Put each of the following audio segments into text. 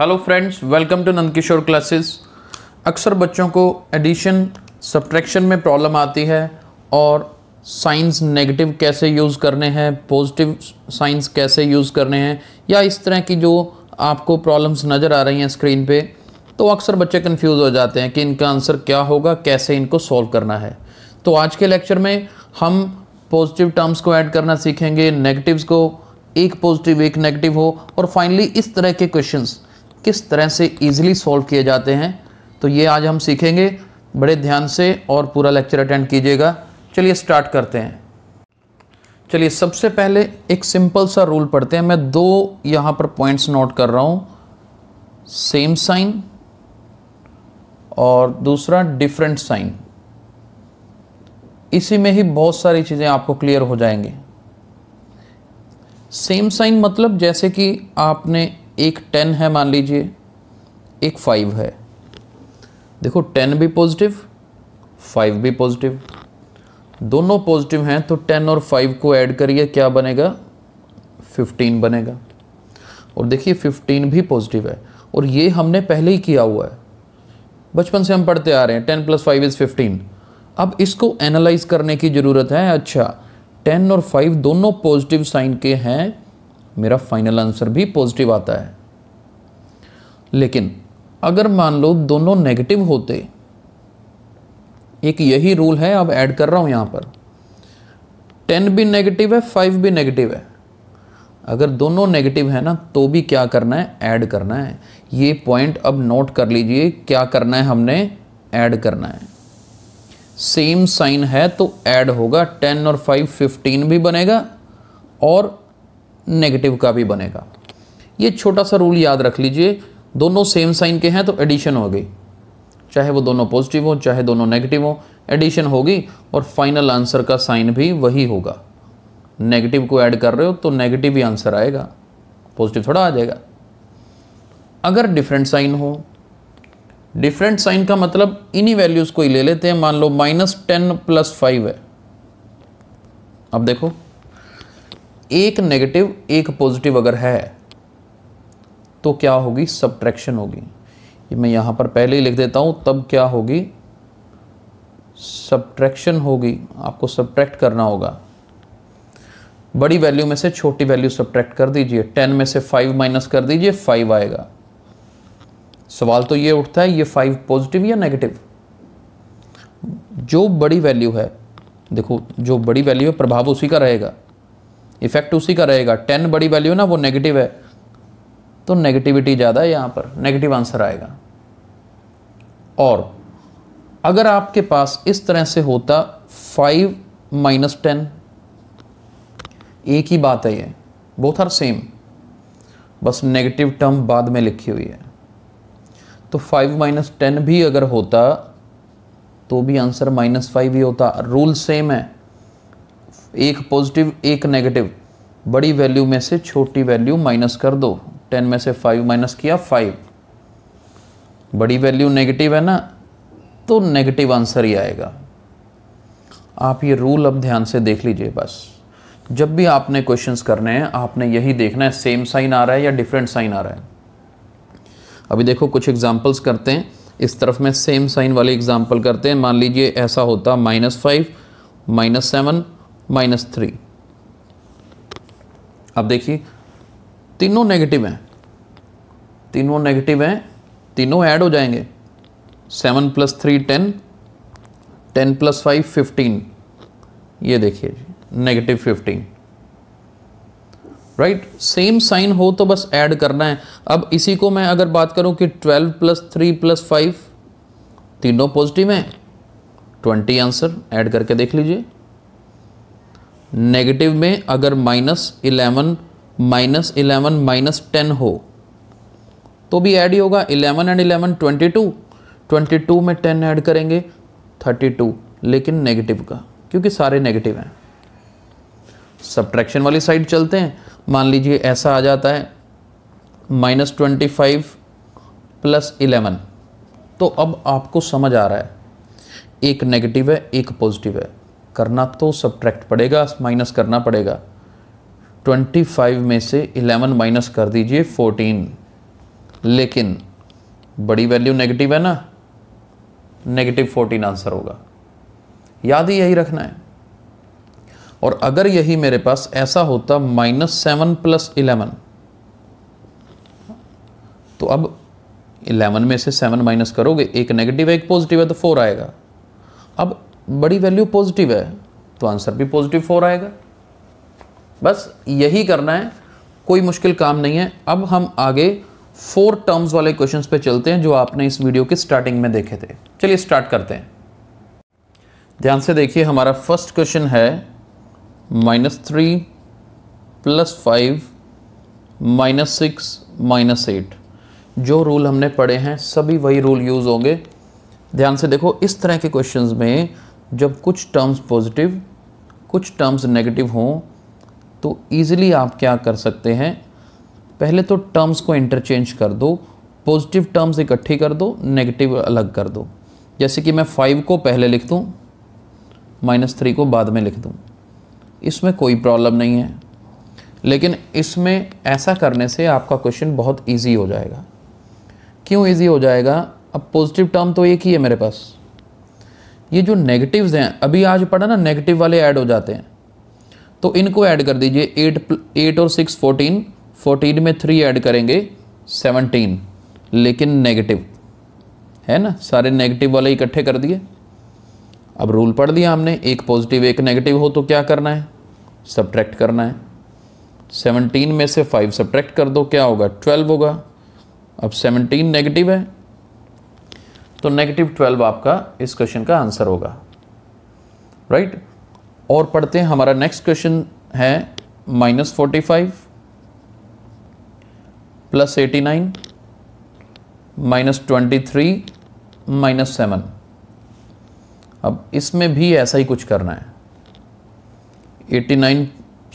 Hello friends welcome to Nandkishore classes अक्सर बच्चों को एडिशन सब्ट्रैक्शन में प्रॉब्लम आती है और साइंस नेगेटिव कैसे यूज़ करने हैं पॉजिटिव साइंस कैसे यूज़ करने हैं या इस तरह की जो आपको प्रॉब्लम्स नज़र आ रही हैं स्क्रीन पे तो अक्सर बच्चे कंफ्यूज हो जाते हैं कि इनका आंसर क्या होगा कैसे इनको सॉल्व करना है तो आज के लेक्चर में हम पॉजिटिव टर्म्स को ऐड करना सीखेंगे नेगेटिव्स को एक पॉजिटिव एक नेगेटिव हो और फाइनली इस तरह के क्वेश्चंस किस तरह से ईजिली सॉल्व किए जाते हैं तो ये आज हम सीखेंगे बड़े ध्यान से और पूरा लेक्चर अटेंड कीजिएगा चलिए स्टार्ट करते हैं चलिए सबसे पहले एक सिंपल सा रूल पढ़ते हैं मैं दो यहाँ पर पॉइंट्स नोट कर रहा हूँ सेम साइन और दूसरा डिफरेंट साइन इसी में ही बहुत सारी चीज़ें आपको क्लियर हो जाएंगी सेम साइन मतलब जैसे कि आपने एक टेन है मान लीजिए एक फाइव है देखो टेन भी पॉजिटिव फाइव भी पॉजिटिव दोनों पॉजिटिव हैं तो टेन और फाइव को ऐड करिए क्या बनेगा फिफ्टीन बनेगा और देखिए फिफ्टीन भी पॉजिटिव है और ये हमने पहले ही किया हुआ है बचपन से हम पढ़ते आ रहे हैं ten plus five is fifteen अब इसको एनालाइज करने की ज़रूरत है अच्छा टेन और फाइव दोनों पॉजिटिव साइन के हैं मेरा फाइनल आंसर भी पॉजिटिव आता है लेकिन अगर मान लो दोनों नेगेटिव होते एक यही रूल है अब ऐड कर रहा हूं यहां पर टेन भी नेगेटिव है फाइव भी नेगेटिव है अगर दोनों नेगेटिव है ना तो भी क्या करना है ऐड करना है ये पॉइंट अब नोट कर लीजिए क्या करना है हमने ऐड करना है सेम साइन है तो ऐड होगा टेन और फाइव फिफ्टीन भी बनेगा और नेगेटिव का भी बनेगा ये छोटा सा रूल याद रख लीजिए दोनों सेम साइन के हैं तो एडिशन हो गई चाहे वो दोनों पॉजिटिव हो चाहे दोनों नेगेटिव हो एडिशन होगी और फाइनल आंसर का साइन भी वही होगा नेगेटिव को ऐड कर रहे हो तो नेगेटिव ही आंसर आएगा पॉजिटिव थोड़ा आ जाएगा अगर डिफरेंट साइन हो डिफरेंट साइन का मतलब इन्हीं वैल्यूज़ को ही ले लेते हैं मान लो माइनस टेन प्लस फाइव है अब देखो एक नेगेटिव एक पॉजिटिव अगर है तो क्या होगी सब्ट्रैक्शन होगी ये मैं यहां पर पहले ही लिख देता हूं तब क्या होगी सब्ट्रैक्शन होगी आपको सब्ट्रैक्ट करना होगा बड़ी वैल्यू में से छोटी वैल्यू सब्ट्रैक्ट कर दीजिए टेन में से फाइव माइनस कर दीजिए फाइव आएगा सवाल तो ये उठता है ये फाइव पॉजिटिव या नेगेटिव जो बड़ी वैल्यू है देखो जो बड़ी वैल्यू है प्रभाव उसी का रहेगा इफेक्ट उसी का रहेगा टेन बड़ी वैल्यू ना वो नेगेटिव है तो नेगेटिविटी ज़्यादा है यहाँ पर नेगेटिव आंसर आएगा और अगर आपके पास इस तरह से होता फाइव माइनस टेन एक ही बात है ये बोथ आर सेम बस नेगेटिव टर्म बाद में लिखी हुई है तो फाइव माइनस टेन भी अगर होता तो भी आंसर माइनस फाइव ही होता रूल सेम है एक पॉजिटिव एक नेगेटिव बड़ी वैल्यू में से छोटी वैल्यू माइनस कर दो टेन में से फाइव माइनस किया फाइव बड़ी वैल्यू नेगेटिव है ना तो नेगेटिव आंसर ही आएगा आप ये रूल अब ध्यान से देख लीजिए बस जब भी आपने क्वेश्चंस करने हैं आपने यही देखना है सेम साइन आ रहा है या डिफरेंट साइन आ रहा है अभी देखो कुछ एग्जाम्पल्स करते हैं इस तरफ में सेम साइन वाले एग्जाम्पल करते हैं मान लीजिए ऐसा होता minus five minus seven minus three अब देखिए तीनों नेगेटिव हैं तीनों नेगेटिव हैं तीनों ऐड हो जाएंगे seven plus three ten ten plus five fifteen ये देखिए जी negative fifteen right same sign हो तो बस ऐड करना है अब इसी को मैं अगर बात करूं कि twelve plus three plus five तीनों पॉजिटिव हैं ट्वेंटी आंसर ऐड करके देख लीजिए नेगेटिव में अगर minus eleven minus eleven minus ten हो तो भी ऐड ही होगा eleven and eleven twenty two twenty two में टेन ऐड करेंगे थर्टी टू लेकिन नेगेटिव का क्योंकि सारे नेगेटिव हैं सब्ट्रैक्शन वाली साइड चलते हैं मान लीजिए ऐसा आ जाता है minus twenty five plus eleven तो अब आपको समझ आ रहा है एक नेगेटिव है एक पॉजिटिव है करना तो सब्ट्रैक्ट पड़ेगा माइनस करना पड़ेगा 25 में से 11 माइनस कर दीजिए 14 लेकिन बड़ी वैल्यू नेगेटिव है ना नेगेटिव फोर्टीन आंसर होगा याद ही यही रखना है और अगर यही मेरे पास ऐसा होता माइनस सेवन प्लस इलेवन तो अब इलेवन में से सेवन माइनस करोगे एक नेगेटिव है एक पॉजिटिव है तो फोर आएगा अब बड़ी वैल्यू पॉजिटिव है तो आंसर भी पॉजिटिव फोर आएगा बस यही करना है कोई मुश्किल काम नहीं है अब हम आगे फोर टर्म्स वाले क्वेश्चंस पे चलते हैं जो आपने इस वीडियो के स्टार्टिंग में देखे थे चलिए स्टार्ट करते हैं ध्यान से देखिए हमारा फर्स्ट क्वेश्चन है minus three plus five minus six minus eight जो रूल हमने पढ़े हैं सभी वही रूल यूज़ होंगे ध्यान से देखो इस तरह के क्वेश्चंस में जब कुछ टर्म्स पॉजिटिव कुछ टर्म्स नेगेटिव हों तो ईज़िली आप क्या कर सकते हैं पहले तो टर्म्स को इंटरचेंज कर दो पॉजिटिव टर्म्स इकट्ठी कर दो नेगेटिव अलग कर दो जैसे कि मैं फाइव को पहले लिख दूँ माइनस थ्री को बाद में लिख दूँ इसमें कोई प्रॉब्लम नहीं है लेकिन इसमें ऐसा करने से आपका क्वेश्चन बहुत इजी हो जाएगा क्यों इजी हो जाएगा अब पॉजिटिव टर्म तो एक ही है मेरे पास ये जो नेगेटिव्स हैं अभी आज पढ़ा ना नेगेटिव वाले ऐड हो जाते हैं तो इनको ऐड कर दीजिए एट एट और सिक्स फोर्टीन फोर्टीन में थ्री ऐड करेंगे सेवनटीन लेकिन नेगेटिव है ना सारे नेगेटिव वाले इकट्ठे कर दिए अब रूल पढ़ दिया हमने एक पॉजिटिव एक नेगेटिव हो तो क्या करना है सब्ट्रैक्ट करना है सेवनटीन में से फाइव सब्ट्रैक्ट कर दो क्या होगा ट्वेल्व होगा अब सेवनटीन नेगेटिव है तो नेगेटिव ट्वेल्व आपका इस क्वेश्चन का आंसर होगा राइट right? और पढ़ते हैं हमारा नेक्स्ट क्वेश्चन है minus forty five plus eighty nine minus twenty three minus seven अब इसमें भी ऐसा ही कुछ करना है एटी नाइन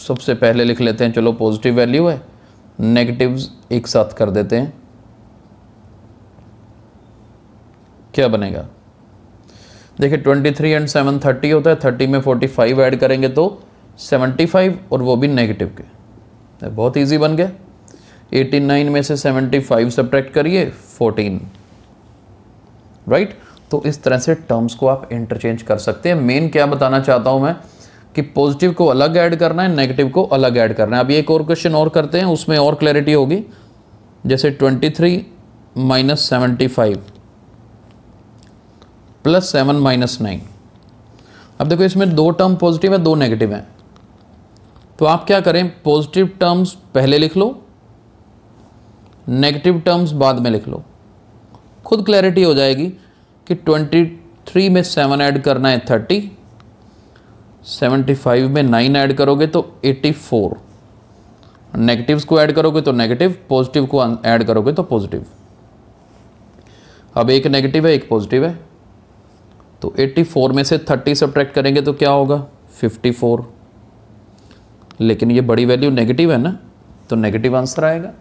सबसे पहले लिख लेते हैं चलो पॉजिटिव वैल्यू है नेगेटिव्स एक साथ कर देते हैं क्या बनेगा देखिए twenty three and seven thirty होता है थर्टी में फोर्टी फाइव ऐड करेंगे तो 75 फाइव और वो भी नेगेटिव के तो बहुत ईजी बन गया एटी नाइन में से 75 फाइव सब्ट्रैक्ट करिए फोर्टीन राइट तो इस तरह से टर्म्स को आप इंटरचेंज कर सकते हैं मेन क्या बताना चाहता हूं मैं कि पॉजिटिव को अलग ऐड करना है नेगेटिव को अलग ऐड करना है अब एक और क्वेश्चन और करते हैं उसमें और क्लैरिटी होगी जैसे twenty three minus seventy five plus seven minus nine अब देखो इसमें दो टर्म पॉजिटिव है दो नेगेटिव हैं तो आप क्या करें पॉजिटिव टर्म्स पहले लिख लो नेगेटिव टर्म्स बाद में लिख लो खुद क्लैरिटी हो जाएगी कि ट्वेंटी थ्री में सेवन ऐड करना है थर्टी सेवेंटी फाइव में नाइन ऐड करोगे तो एट्टी फोर नेगेटिव्स को ऐड करोगे तो नेगेटिव पॉजिटिव को ऐड करोगे तो पॉजिटिव अब एक नेगेटिव है एक पॉजिटिव है तो 84 में से 30 सब्ट्रैक्ट करेंगे तो क्या होगा 54 लेकिन ये बड़ी वैल्यू नेगेटिव है ना तो नेगेटिव आंसर आएगा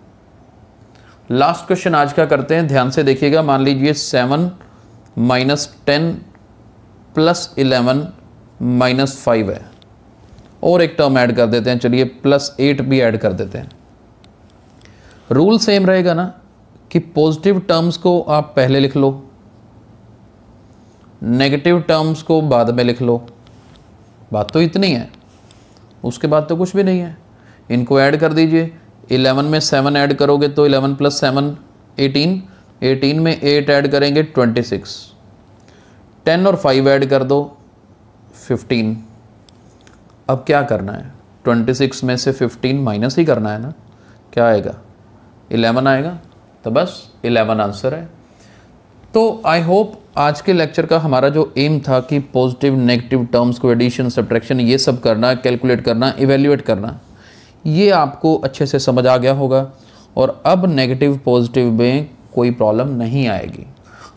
लास्ट क्वेश्चन आज का करते हैं ध्यान से देखिएगा मान लीजिए seven minus ten plus eleven minus five है और एक टर्म ऐड कर देते हैं चलिए प्लस एट भी ऐड कर देते हैं रूल सेम रहेगा ना कि पॉजिटिव टर्म्स को आप पहले लिख लो नेगेटिव टर्म्स को बाद में लिख लो बात तो इतनी है उसके बाद तो कुछ भी नहीं है इनको ऐड कर दीजिए इलेवन में सेवन ऐड करोगे तो eleven plus seven eighteen eighteen में एट ऐड करेंगे ट्वेंटी सिक्स टेन और फाइव ऐड कर दो फिफ्टीन अब क्या करना है ट्वेंटी सिक्स में से फिफ्टीन माइनस ही करना है ना क्या आएगा इलेवन आएगा तो बस इलेवन आंसर है तो आई होप आज के लेक्चर का हमारा जो एम था कि पॉजिटिव नेगेटिव टर्म्स को एडिशन सब्ट्रैक्शन ये सब करना कैलकुलेट करना इवेल्यूएट करना ये आपको अच्छे से समझ आ गया होगा और अब नेगेटिव पॉजिटिव में कोई प्रॉब्लम नहीं आएगी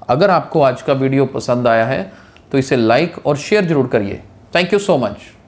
अगर आपको आज का वीडियो पसंद आया है तो इसे लाइक और शेयर ज़रूर करिए थैंक यू सो मच